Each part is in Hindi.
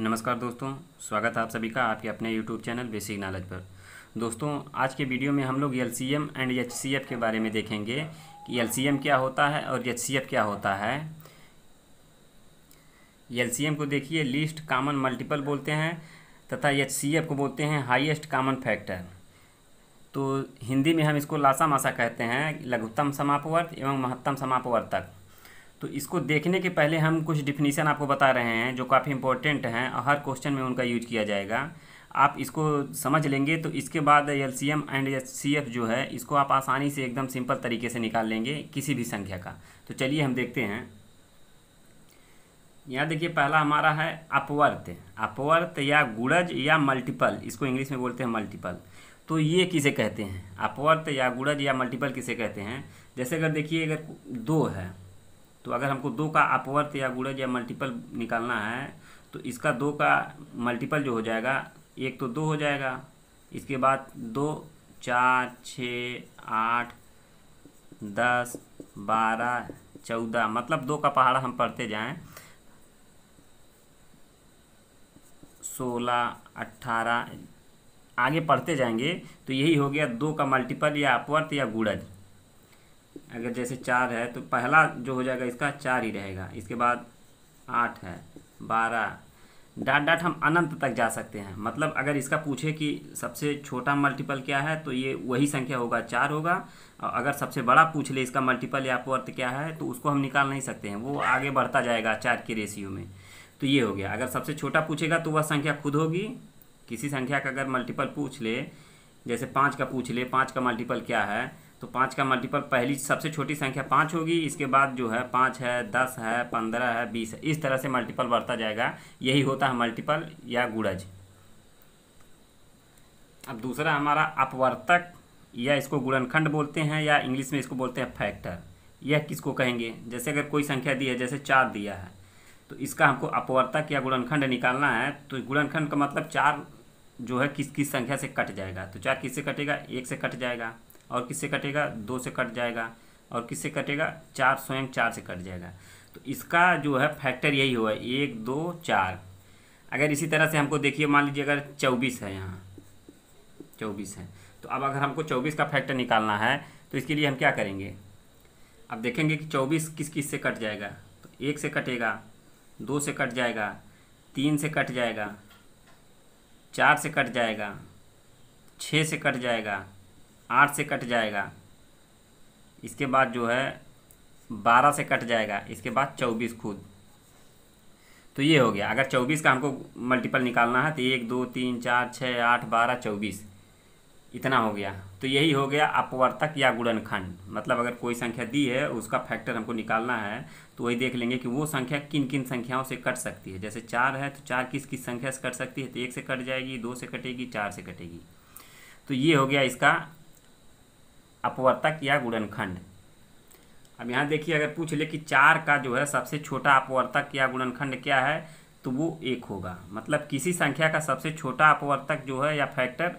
नमस्कार दोस्तों स्वागत है आप सभी का आपके अपने यूट्यूब चैनल बेसिक नॉलेज पर दोस्तों आज के वीडियो में हम लोग एल एंड एच के बारे में देखेंगे कि एल क्या होता है और एच क्या होता है एल को देखिए लीस्ट कामन मल्टीपल बोलते हैं तथा एच को बोलते हैं हाईएस्ट कामन फैक्टर तो हिंदी में हम इसको लासा मासा कहते हैं लघुत्तम समापवर्त एवं महत्तम समापवर्तक तो इसको देखने के पहले हम कुछ डिफिनीसन आपको बता रहे हैं जो काफ़ी इंपॉर्टेंट हैं और हर क्वेश्चन में उनका यूज किया जाएगा आप इसको समझ लेंगे तो इसके बाद L C M and C F जो है इसको आप आसानी से एकदम सिंपल तरीके से निकाल लेंगे किसी भी संख्या का तो चलिए हम देखते हैं यहाँ देखिए पहला हमारा है अपवर्त अपवर्त या गुड़ज या मल्टीपल इसको इंग्लिश में बोलते हैं मल्टीपल तो ये किसे कहते हैं अपवर्त या गुड़ज या मल्टीपल किसे कहते हैं जैसे अगर देखिए अगर दो है तो अगर हमको दो का अपवर्त या गुड़ज या मल्टीपल निकालना है तो इसका दो का मल्टीपल जो हो जाएगा एक तो दो हो जाएगा इसके बाद दो चार छः आठ दस बारह चौदह मतलब दो का पहाड़ा हम पढ़ते जाएं सोलह अट्ठारह आगे पढ़ते जाएंगे तो यही हो गया दो का मल्टीपल या अपवर्त या गुड़ज अगर जैसे चार है तो पहला जो हो जाएगा इसका चार ही रहेगा इसके बाद आठ है बारह डाट डाट हम अनंत तक जा सकते हैं मतलब अगर इसका पूछे कि सबसे छोटा मल्टीपल क्या है तो ये वही संख्या होगा चार होगा और अगर सबसे बड़ा पूछ ले इसका मल्टीपल या अपवर्त क्या है तो उसको हम निकाल नहीं सकते हैं वो आगे बढ़ता जाएगा चार के रेशियो में तो ये हो गया अगर सबसे छोटा पूछेगा तो वह संख्या खुद होगी किसी संख्या का अगर मल्टीपल पूछ ले जैसे पाँच का पूछ ले पाँच का मल्टीपल क्या है तो पाँच का मल्टीपल पहली सबसे छोटी संख्या पाँच होगी इसके बाद जो है पाँच है दस है पंद्रह है बीस है इस तरह से मल्टीपल बढ़ता जाएगा यही होता है मल्टीपल या गुड़ज अब दूसरा हमारा अपवर्तक या इसको गुणनखंड बोलते हैं या इंग्लिश में इसको बोलते हैं फैक्टर यह किसको कहेंगे जैसे अगर कोई संख्या दी है जैसे चार दिया है तो इसका हमको अपवर्तक या गुणनखंड निकालना है तो गुणनखंड का मतलब चार जो है किस किस संख्या से कट जाएगा तो चार किससे कटेगा एक से कट जाएगा और किससे कटेगा दो से कट जाएगा और किससे कटेगा चार स्वयं चार से कट जाएगा तो इसका जो है फैक्टर यही हुआ एक दो चार अगर इसी तरह से हमको देखिए मान लीजिए अगर चौबीस है यहाँ चौबीस है तो अब अगर हमको चौबीस का फैक्टर निकालना है तो इसके लिए हम क्या करेंगे अब देखेंगे कि चौबीस किस किस से कट जाएगा तो एक से कटेगा दो से कट जाएगा तीन से कट जाएगा चार से कट जाएगा छः से कट जाएगा आठ से कट जाएगा इसके बाद जो है बारह से कट जाएगा इसके बाद चौबीस खुद तो ये हो गया अगर चौबीस का हमको मल्टीपल निकालना है तो एक दो तीन चार छः आठ बारह चौबीस इतना हो गया तो यही हो गया अपवर्तक या गुणनखंड मतलब अगर कोई संख्या दी है उसका फैक्टर हमको निकालना है तो वही देख लेंगे कि वो संख्या किन किन संख्याओं से कट सकती है जैसे चार है तो चार किस किस संख्या से कट सकती है तो एक से कट जाएगी दो से कटेगी चार से कटेगी तो ये हो गया इसका अपवर्तक या गुणनखंड अब यहाँ देखिए अगर पूछ ले कि चार का जो है सबसे छोटा अपवर्तक या गुणनखंड क्या है तो वो एक होगा मतलब किसी संख्या का सबसे छोटा अपवर्तक जो है या फैक्टर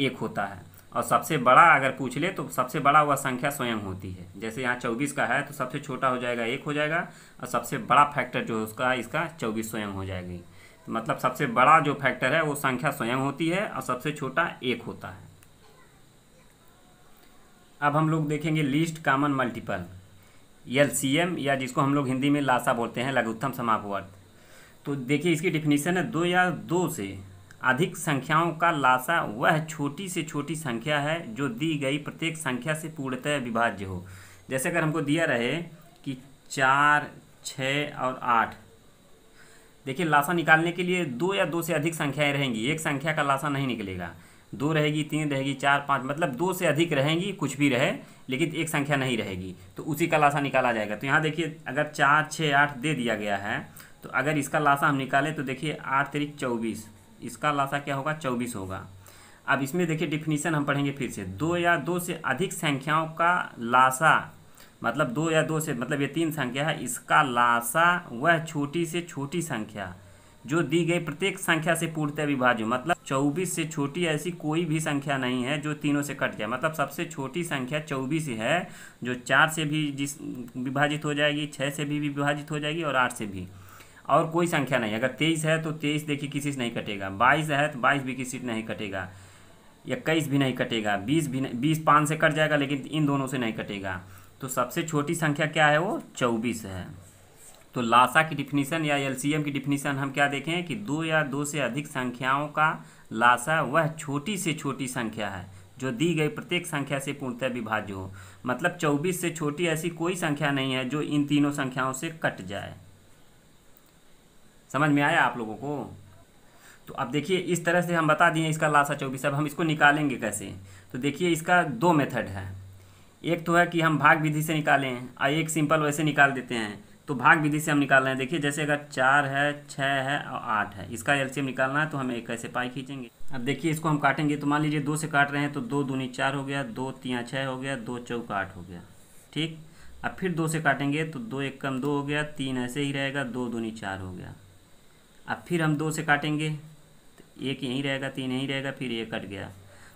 एक होता है और सबसे बड़ा अगर पूछ ले तो सबसे बड़ा वह संख्या स्वयं होती है जैसे यहाँ चौबीस का है तो सबसे छोटा हो जाएगा एक हो जाएगा और सबसे बड़ा फैक्टर जो है उसका इसका चौबीस स्वयं हो जाएगी तो मतलब सबसे बड़ा जो फैक्टर है वो संख्या स्वयं होती है और सबसे छोटा एक होता है अब हम लोग देखेंगे लिस्ट कामन मल्टीपल एल या जिसको हम लोग हिंदी में लासा बोलते हैं लघुत्तम समापवर्त तो देखिए इसकी डिफिनीशन है दो या दो से अधिक संख्याओं का लासा वह छोटी से छोटी संख्या है जो दी गई प्रत्येक संख्या से पूर्णतः विभाज्य हो जैसे अगर हमको दिया रहे कि चार छ और आठ देखिए लाशा निकालने के लिए दो या दो से अधिक संख्याएं रहेंगी एक संख्या का लाशा नहीं निकलेगा दो रहेगी तीन रहेगी चार पाँच मतलब दो से अधिक रहेंगी कुछ भी रहे लेकिन एक संख्या नहीं रहेगी तो उसी का लाशा निकाला जाएगा तो यहाँ देखिए अगर चार छः आठ दे दिया गया है तो अगर इसका लाशा हम निकालें तो देखिए आठ तरीक चौबीस इसका लाशा क्या होगा चौबीस होगा अब इसमें देखिए डिफिनीसन हम पढ़ेंगे फिर से दो या दो से अधिक संख्याओं का लाशा मतलब दो या दो से मतलब ये तीन संख्या है इसका लाशा वह छोटी से छोटी संख्या जो दी गई प्रत्येक संख्या से पूर्णतः विभाज्य मतलब 24 से छोटी ऐसी कोई भी संख्या नहीं है जो तीनों से कट जाए मतलब सबसे छोटी संख्या 24 है जो चार से भी जिस विभाजित हो जाएगी छः से भी विभाजित हो जाएगी और आठ से भी और कोई संख्या नहीं अगर तेईस है तो तेईस देखिए किसी से नहीं कटेगा बाईस है तो बाईस भी किसी से नहीं कटेगा इक्कीस भी नहीं कटेगा बीस भी नहीं बीस पाँच से कट जाएगा लेकिन इन दोनों से नहीं कटेगा तो सबसे छोटी संख्या क्या है वो चौबीस है तो लासा की डिफिनीशन या एलसीएम की डिफिनीशन हम क्या देखें कि दो या दो से अधिक संख्याओं का लासा वह छोटी से छोटी संख्या है जो दी गई प्रत्येक संख्या से पूर्णतः विभाज्य हो मतलब 24 से छोटी ऐसी कोई संख्या नहीं है जो इन तीनों संख्याओं से कट जाए समझ में आया आप लोगों को तो अब देखिए इस तरह से हम बता दिए इसका लासा चौबीस अब हम इसको निकालेंगे कैसे तो देखिए इसका दो मेथड है एक तो है कि हम भाग विधि से निकालें और एक सिंपल वैसे निकाल देते हैं तो भाग विधि से हम निकाल रहे हैं देखिए जैसे अगर चार है छः है और आठ है इसका एलसीएम निकालना है तो हम एक ऐसे पाई खींचेंगे अब देखिए इसको हम काटेंगे तो मान लीजिए दो से काट रहे हैं तो दो दूनी चार हो गया दो तिया छः हो गया दो चौक आठ हो गया ठीक अब फिर दो से काटेंगे तो दो एक कम दो हो गया तीन ऐसे ही रहेगा दो दूनी चार हो गया अब फिर हम दो से काटेंगे तो एक यहीं रहेगा तीन यहीं रहेगा फिर ये कट गया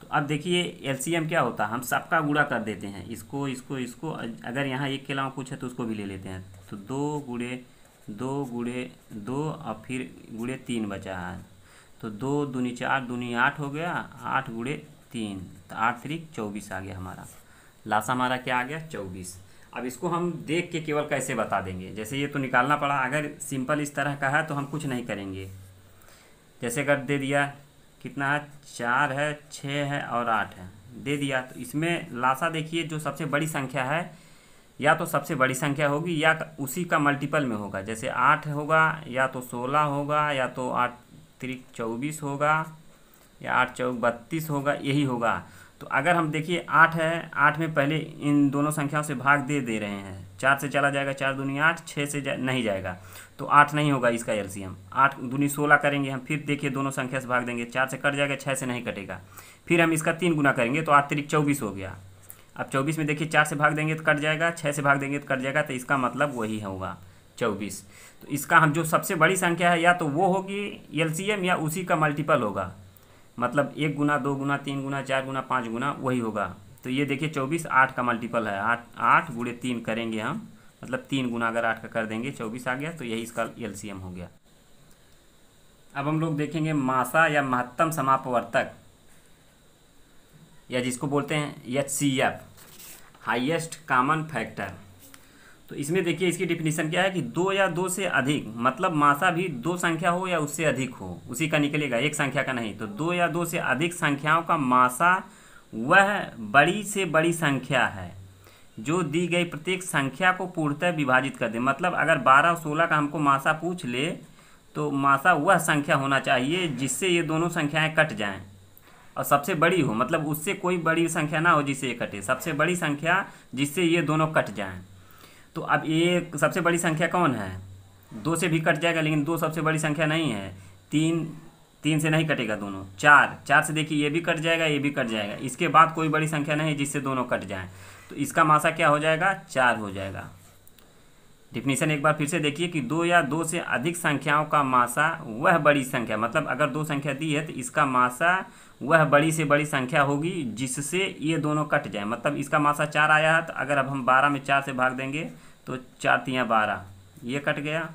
तो अब देखिए एल क्या होता है हम सबका गुड़ा कर देते हैं इसको इसको इसको अगर यहाँ एक के अलावा कुछ है तो उसको भी ले लेते हैं तो दो गुड़े दो गुड़े दो और फिर गुड़े तीन बचा है तो दो दूनी चार दूनी आठ हो गया आठ गुड़े तीन तो आठ तरीक चौबीस आ गया हमारा लाश हमारा क्या आ गया चौबीस अब इसको हम देख के केवल कैसे बता देंगे जैसे ये तो निकालना पड़ा अगर सिंपल इस तरह का है तो हम कुछ नहीं करेंगे जैसे अगर दे दिया कितना है चार है छः है और आठ है दे दिया तो इसमें लाशा देखिए जो सबसे बड़ी संख्या है या तो सबसे बड़ी संख्या होगी या उसी का मल्टीपल में होगा जैसे आठ होगा या तो सोलह होगा या तो आठ त्रिक चौबीस होगा या आठ चौक बत्तीस होगा यही होगा तो अगर हम देखिए आठ है आठ में पहले इन दोनों संख्याओं से भाग दे दे रहे हैं चार से चला जाएगा चार दूनी आठ छः से जा, नहीं जाएगा तो आठ नहीं होगा इसका एल सी एम आठ दूनी सोलह करेंगे हम फिर देखिए दोनों संख्या से भाग देंगे चार से कट जाएगा छः से नहीं कटेगा फिर हम इसका तीन गुना करेंगे तो आठ तिरिक चौबीस हो गया अब चौबीस में देखिए चार से भाग देंगे तो कट जाएगा छः से भाग देंगे तो कट जाएगा तो इसका मतलब वही होगा चौबीस तो इसका हम जो सबसे बड़ी संख्या है या तो वो होगी एल या उसी का मल्टीपल होगा मतलब एक गुना दो गुना तीन गुना चार गुना पाँच गुना वही होगा तो ये देखिए चौबीस आठ का मल्टीपल है आठ आठ गुड़े तीन करेंगे हम मतलब तीन गुना अगर आठ का कर देंगे चौबीस आ गया तो यही इसका एल हो गया अब हम लोग देखेंगे मासा या महत्तम समापवर्तक या जिसको बोलते हैं H C F highest common factor तो इसमें देखिए इसकी डिफिनीसन क्या है कि दो या दो से अधिक मतलब मासा भी दो संख्या हो या उससे अधिक हो उसी का निकलेगा एक संख्या का नहीं तो दो या दो से अधिक संख्याओं का मासा वह बड़ी से बड़ी संख्या है जो दी गई प्रत्येक संख्या को पूर्णतः विभाजित कर दे मतलब अगर बारह सोलह का हमको मासा पूछ ले तो मासा वह संख्या होना चाहिए जिससे ये दोनों संख्याएं कट जाएं और सबसे बड़ी हो मतलब उससे कोई बड़ी संख्या ना हो जिससे ये कटे सबसे बड़ी संख्या जिससे ये दोनों कट जाएँ तो अब ये सबसे बड़ी संख्या कौन है दो से भी कट जाएगा लेकिन दो सबसे बड़ी संख्या नहीं है तीन तीन से नहीं कटेगा दोनों चार चार से देखिए ये भी कट जाएगा ये भी कट जाएगा इसके बाद कोई बड़ी संख्या नहीं जिससे दोनों कट जाएँ तो इसका मासा क्या हो जाएगा चार हो जाएगा डिफिनीसन एक बार फिर से देखिए कि दो या दो से अधिक संख्याओं का मासा वह बड़ी संख्या मतलब अगर दो संख्या दी है तो इसका मासा वह बड़ी से बड़ी संख्या होगी जिससे ये दोनों कट जाए मतलब इसका मासा चार आया है तो अगर अब हम बारह में चार से भाग देंगे तो चार तियाँ बारह ये कट गया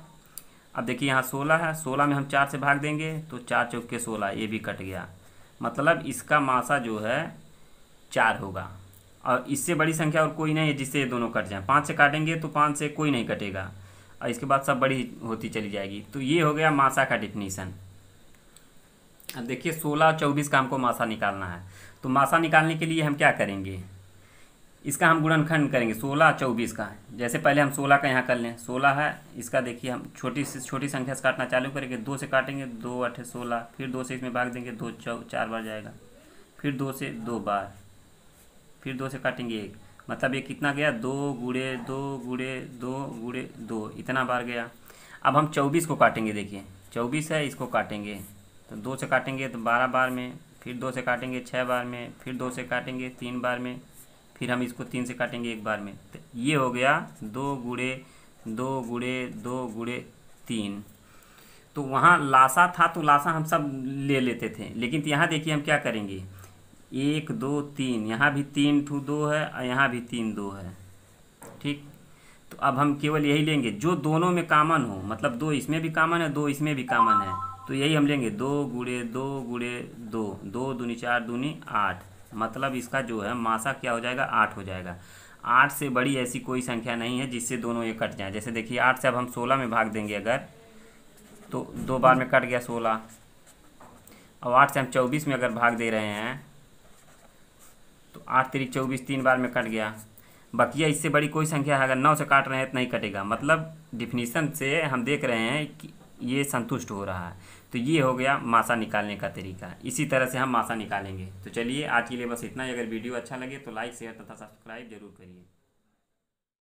अब देखिए यहाँ सोलह है सोलह में हम चार से भाग देंगे तो चार चौके सोलह ये भी कट गया मतलब इसका मासा जो है चार होगा और इससे बड़ी संख्या और कोई नहीं है जिससे ये दोनों कट जाएँ पाँच से काटेंगे तो पाँच से कोई नहीं कटेगा और इसके बाद सब बड़ी होती चली जाएगी तो ये हो गया मासा का डिफिनीसन अब देखिए सोलह और चौबीस का हमको मासा निकालना है तो मासा निकालने के लिए हम क्या करेंगे इसका हम गुणनखंड करेंगे सोलह चौबीस का जैसे पहले हम सोलह का यहाँ कर लें सोलह है इसका देखिए हम छोटी से छोटी संख्या से काटना चालू करेंगे दो से काटेंगे दो अठे सोलह फिर दो से इसमें भाग देंगे दो चौ चार बार जाएगा फिर दो से दो बार फिर दो से काटेंगे एक मतलब ये कितना गया दो गुड़े दो गुड़े दो गुड़े दो इतना बार गया अब हम चौबीस को काटेंगे देखिए चौबीस है इसको काटेंगे तो दो से काटेंगे तो बारह बार में फिर दो से काटेंगे छः बार में फिर दो से काटेंगे तीन बार में फिर हम इसको तीन से काटेंगे एक बार में तो ये हो गया दो गुड़े दो गुड़े दो गुड़े तीन तो वहाँ लाशा था तो लाशा हम सब ले लेते थे लेकिन यहाँ देखिए हम क्या करेंगे एक दो तीन यहाँ भी तीन टू दो है और यहाँ भी तीन दो है ठीक तो अब हम केवल यही लेंगे जो दोनों में कामन हो मतलब दो इसमें भी कामन है दो इसमें भी कामन है तो यही हम लेंगे दो गुड़े दो गुड़े दो दो दूनी चार दूनी आठ मतलब इसका जो है मासा क्या हो जाएगा आठ हो जाएगा आठ से बड़ी ऐसी कोई संख्या नहीं है जिससे दोनों ये कट जाएँ जैसे देखिए आठ से अब हम सोलह में भाग देंगे अगर तो दो बार में कट गया सोलह और आठ से हम चौबीस में अगर भाग दे रहे हैं आठ तिरिक चौबीस तीन बार में कट गया बकिया इससे बड़ी कोई संख्या है अगर नौ से काट रहे हैं तो नहीं कटेगा मतलब डिफिनीसन से हम देख रहे हैं कि ये संतुष्ट हो रहा है तो ये हो गया मासा निकालने का तरीका इसी तरह से हम मासा निकालेंगे तो चलिए आज के लिए बस इतना ही अगर वीडियो अच्छा लगे तो लाइक शेयर तथा सब्सक्राइब जरूर करिए